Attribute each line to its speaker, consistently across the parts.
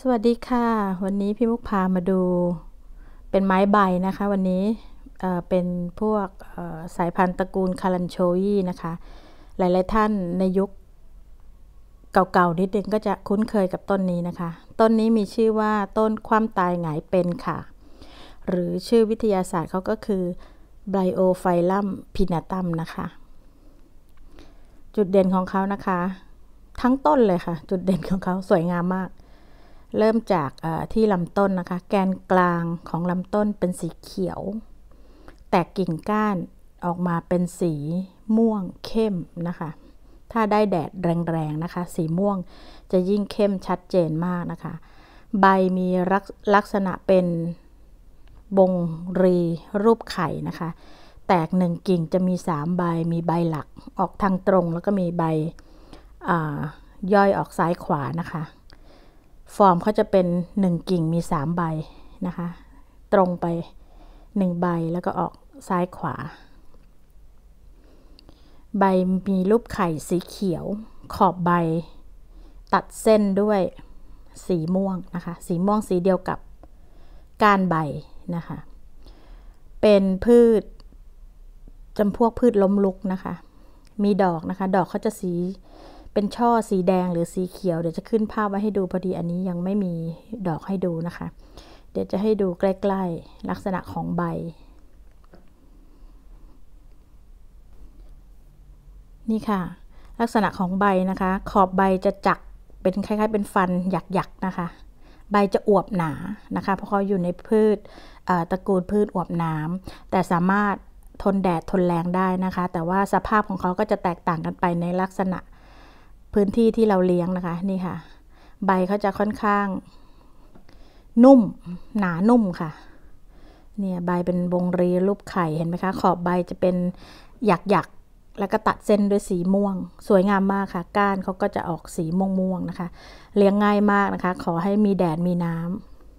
Speaker 1: สวัสดีค่ะ วันนี้พี่มุกพามาดูเป็นไม้ใบนะคะ วันนี้เป็นพวกสายพันธุ์ตระกูลคารันโชยีนะคะ หลายๆท่านในยุคเก่าๆนิดนึงก็จะคุ้นเคยกับต้นนี้นะคะ ต้นนี้มีชื่อว่าต้นความตายหงายเป็นค่ะ หรือชื่อวิทยาศาสตร์เขาก็คือไบโอไฟลัมพินาตัมนะคะ จุดเด่นของเขานะคะ ทั้งต้นเลยค่ะ จุดเด่นของเขาสวยงามมากเริ่มจากที่ลำต้นนะคะ แกนกลางของลำต้นเป็นสีเขียว แต่กิ่งก้านออกมาเป็นสีม่วง เข้มนะคะ ถ้าได้แดดแรงๆนะคะ สีม่วงจะยิ่งเข้มชัดเจนมากนะคะ ใบมีลักษณะเป็นบงรีรูปไข่นะคะ แตกหนึ่งกิ่งจะมี3ใบมีใบหลักออกทางตรงแล้วก็มีใบย่อยออกซ้ายขวานะคะฟอร์มเขาจะเป็น1กิ่งมี3ใบนะคะ ตรงไป1ใบแล้วก็ออกซ้ายขวา ใบมีรูปไข่สีเขียว ขอบใบ ตัดเส้นด้วยสีม่วงนะคะ สีม่วงสีเดียวกับก้านใบนะคะ เป็นพืชจำพวกพืชล้มลุกนะคะ มีดอกนะคะ ดอกเขาจะสีเป็นช่อสีแดงหรือสีเขียว เดี๋ยวจะขึ้นภาพไว้ให้ดูพอดีอันนี้ยังไม่มีดอกให้ดูนะคะ เดี๋ยวจะให้ดูใกล้ๆ ลักษณะของใบ นี่ค่ะ ลักษณะของใบนะคะ ขอบใบจะจักเป็นคล้ายๆเป็นฟันหยักๆนะคะ ใบจะอวบหนานะคะเพราะเขาอยู่ในพืชตระกูลพืชอวบน้ำ แต่สามารถทนแดดทนแรงได้นะคะ แต่ว่าสภาพของเขาก็จะแตกต่างกันไปในลักษณะพื้นที่ที่เราเลี้ยงนะคะนี่ค่ะ ใบเขาจะค่อนข้าง นุ่ม หนานุ่มค่ะเนี่ยใบเป็นวงรีรูปไข่เห็นไหมคะ ขอบใบจะเป็นหยักหยักแล้วก็ตัดเส้นด้วยสีม่วง สวยงามมากค่ะ ก้านเขาก็จะออกสีม่วงม่วงนะคะ เลี้ยง ง่ายมากนะคะ ขอให้มีแดดมีน้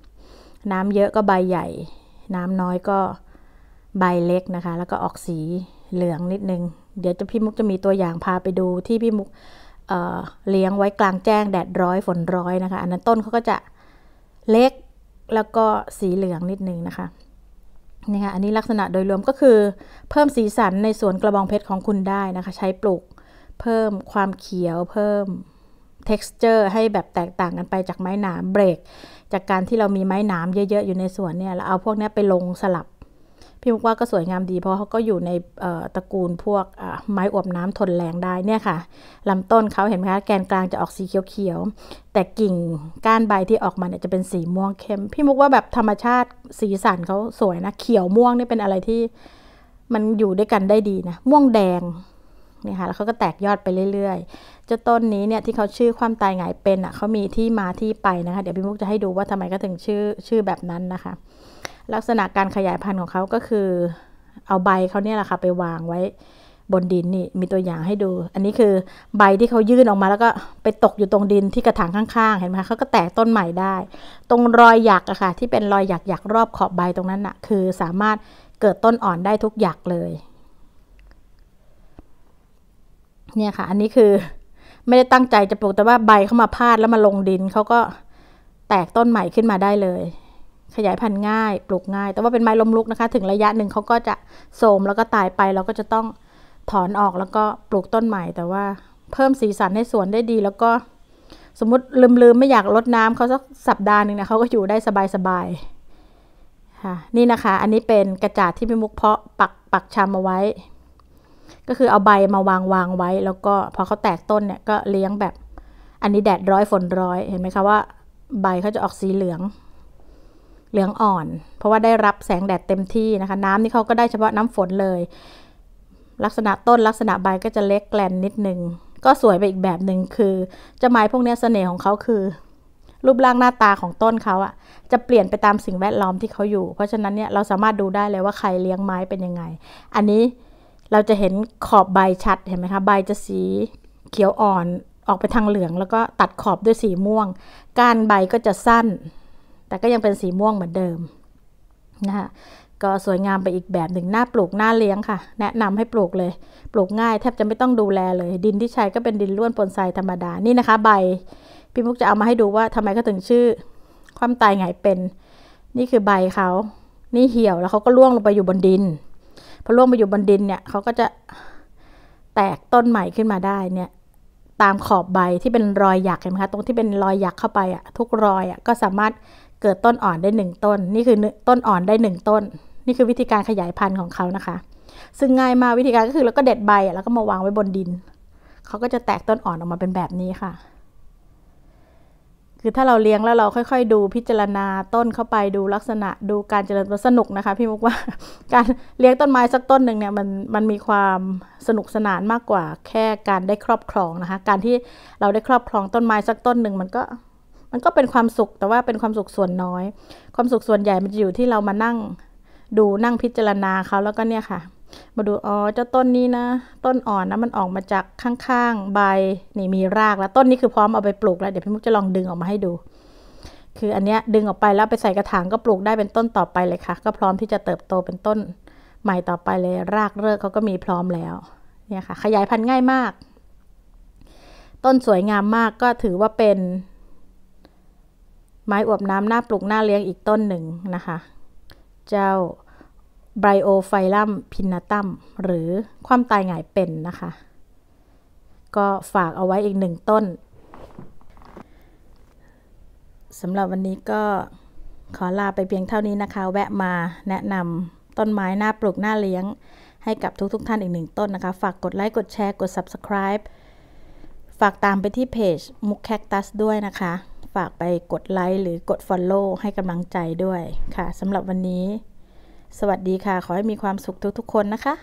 Speaker 1: ำน้ำเยอะก็ใบใหญ่ น้ำน้อยก็ใบเล็กนะคะ แล้วก็ออกสีเหลืองนิดนึง เดี๋ยวจะพี่มุกจะมีตัวอย่างพาไปดูที่พี่มุกเเลี้ยงไว้กลางแจ้งแดดร้อยฝนร้อยนะคะ อันนั้นต้นเขาก็จะเล็กแล้วก็สีเหลืองนิดนึงนะคะนี่ค่ะอันนี้ลักษณะโดยรวมก็คือเพิ่มสีสันในสวนกระบองเพชรของคุณได้นะคะใช้ปลูกเพิ่มความเขียว เพิ่ม texture ให้แบบแตกต่างกันไปจากไม้หนามเบรก จากการที่เรามีไม้หนามเยอะๆอยู่ในสวนเนี่ยเราเอาพวกนี้ไปลงสลับพี่มุกว่าก็สวยงามดีเพราะเขาก็อยู่ในตระกูลพวกไม้อวบน้ำทนแรงได้เนี่ยค่ะลำต้นเขาเห็นไหมคะแกนกลางจะออกสีเขียวๆแต่กิ่งก้านใบที่ออกมาเนี่ยจะเป็นสีม่วงเข้มพี่มุกว่าแบบธรรมชาติสีสันเขาสวยนะ เขียวม่วงนี่เป็นอะไรที่มันอยู่ด้วยกันได้ดีนะม่วงแดงนี่ค่ะแล้วเขาก็แตกยอดไปเรื่อยๆเจ้าต้นนี้เนี่ยที่เขาชื่อความตายไงเป็นอ่ะเขามีที่มาที่ไปนะคะเดี๋ยวพี่มุกจะให้ดูว่าทำไมก็ถึงชื่อชื่อแบบนั้นนะคะลักษณะการขยายพันธุ์ของเขาก็คือเอาใบเขาเนี่ยแหละค่ะ ไปวางไว้บนดินนี่ มีตัวอย่างให้ดู อันนี้คือใบที่เขายื่นออกมา แล้วก็ไปตกอยู่ตรงดินที่กระถางข้างๆ เห็นไหมคะเขาก็แตกต้นใหม่ได้ ตรงรอยหยักอะค่ะที่เป็นรอยหยักหยักรอบขอบใบตรงนั้นอะคือสามารถเกิดต้นอ่อนได้ทุกหยักเลย เนี่ยค่ะ อันนี้คือไม่ได้ตั้งใจจะปลูกแต่ว่าใบเข้ามาพาดแล้วมาลงดินเขาก็แตกต้นใหม่ขึ้นมาได้เลยขยายพันธุ์ง่าย ปลูกง่าย แต่ว่าเป็นไม้ล้มลุกนะคะ ถึงระยะหนึ่งเขาก็จะโทมแล้วก็ตายไปเราก็จะต้องถอนออกแล้วก็ปลูกต้นใหม่ แต่ว่าเพิ่มสีสันให้สวนได้ดี แล้วก็สมมติลืมๆ ไม่อยากลดน้ำเขาสักสัปดาห์หนึ่งนะเขาก็อยู่ได้สบายๆ ค่ะ นี่นะคะ อันนี้เป็นกระจาดที่พี่มุกเพาะปักปักชำเอาไว้ ก็คือเอาใบมาวางวางไว้ แล้วก็พอเขาแตกต้นเนี่ยก็เลี้ยงแบบอันนี้แดดร้อยฝนร้อย เห็นไหมคะว่า ใบเขาจะออกสีเหลืองเหลืองอ่อน เพราะว่าได้รับแสงแดดเต็มที่นะคะ น้ำนี่เขาก็ได้เฉพาะน้ำฝนเลย ลักษณะต้นลักษณะใบก็จะเล็กแกลนนิดนึง ก็สวยไปอีกแบบหนึ่งคือจะหไม้พวกนี้เสน่ห์ของเขาคือ รูปร่างหน้าตาของต้นเขาอะจะเปลี่ยนไปตามสิ่งแวดล้อมที่เขาอยู่ เพราะฉะนั้นเนี่ยเราสามารถดูได้เลยว่าใครเลี้ยงไม้เป็นยังไง อันนี้เราจะเห็นขอบใบชัดเห็นไหมคะ ใบจะสีเขียวอ่อนออกไปทางเหลือง แล้วก็ตัดขอบด้วยสีม่วงก้านใบก็จะสั้นแต่ก็ยังเป็นสีม่วงเหมือนเดิมนะคะก็สวยงามไปอีกแบบหนึ่งหน้าปลูกหน้าเลี้ยงค่ะ แนะนำให้ปลูกเลย ปลูกง่าย แทบจะไม่ต้องดูแลเลย ดินที่ใช้ก็เป็นดินล้วนปนทรายธรรมดา นี่นะคะ ใบพี่มุกจะเอามาให้ดูว่า ทำไมก็ถึงชื่อ ความตายไงเป็น นี่คือใบเขา นี่เหี่ยวแล้วเขาก็ร่วงลงไปอยู่บนดินพอร่วงไปอยู่บนดินเนี่ยเขาก็จะแตกต้นใหม่ขึ้นมาได้เนี่ย ตามขอบใบที่เป็นรอยหยักเห็นไหมคะ ตรงที่เป็นรอยหยักเข้าไปอ่ะ ทุกรอยอ่ะก็สามารถเกิดต้นอ่อนได้1ต้น นี่คือต้นอ่อนได้1ต้น นี่คือวิธีการขยายพันธุ์ของเขานะคะ ซึ่งง่ายมากวิธีการก็คือเราก็เด็ดใบ แล้วก็มาวางไว้บนดิน เขาก็จะแตกต้นอ่อนออกมาเป็นแบบนี้ค่ะ คือถ้าเราเลี้ยงแล้วเราค่อย ๆ ดูพิจารณาต้นเข้าไปดูลักษณะดูการเจริญตัวสนุกนะคะ พี่มุกว่าการเลี้ยงต้นไม้สักต้นหนึ่งเนี่ยมันมันมีความสนุกสนานมากกว่าแค่การได้ครอบครองนะคะ การที่เราได้ครอบครองต้นไม้สักต้นหนึ่งมันก็มันก็เป็นความสุขแต่ว่าเป็นความสุขส่วนน้อย ความสุขส่วนใหญ่มันจะอยู่ที่เรามานั่งดูนั่งพิจารณาเขา แล้วก็เนี่ยค่ะ มาดู อ๋อ เจ้าต้นนี้นะ ต้นอ่อนนะ มันออกมาจากข้างๆใบ นี่มีรากแล้ว ต้นนี้คือพร้อมเอาไปปลูกแล้ว เดี๋ยวพี่มุกจะลองดึงออกมาให้ดู คืออันเนี้ยดึงออกไป แล้วไปใส่กระถางก็ปลูกได้เป็นต้นต่อไปเลยค่ะ ก็พร้อมที่จะเติบโตเป็นต้นใหม่ต่อไปเลย รากเลิกเขาก็มีพร้อมแล้ว เนี่ยค่ะ ขยายพันธุ์ง่ายมาก ต้นสวยงามมาก ก็ถือว่าเป็นไม้อวบน้ำหน้าปลูกหน้าเลี้ยงอีกต้นหนึ่งนะคะ เจ้าไบโอไฟลัมพินนาตัมหรือความตายหงายเป็นนะคะ ก็ฝากเอาไว้อีกหนึ่งต้นสำหรับวันนี้ก็ขอลาไปเพียงเท่านี้นะคะ แวะมาแนะนำต้นไม้หน้าปลูกหน้าเลี้ยง ให้กับทุกๆทท่านอีกหนึ่งต้นนะคะ ฝากกดไลค์ กดแชร์ กด subscribe ฝากตามไปที่เพจมุกแคคตัสด้วยนะคะฝากไปกดไลค์หรือกด Follow ให้กำลังใจด้วยค่ะ สำหรับวันนี้ สวัสดีค่ะ ขอให้มีความสุขทุกๆ คนนะคะ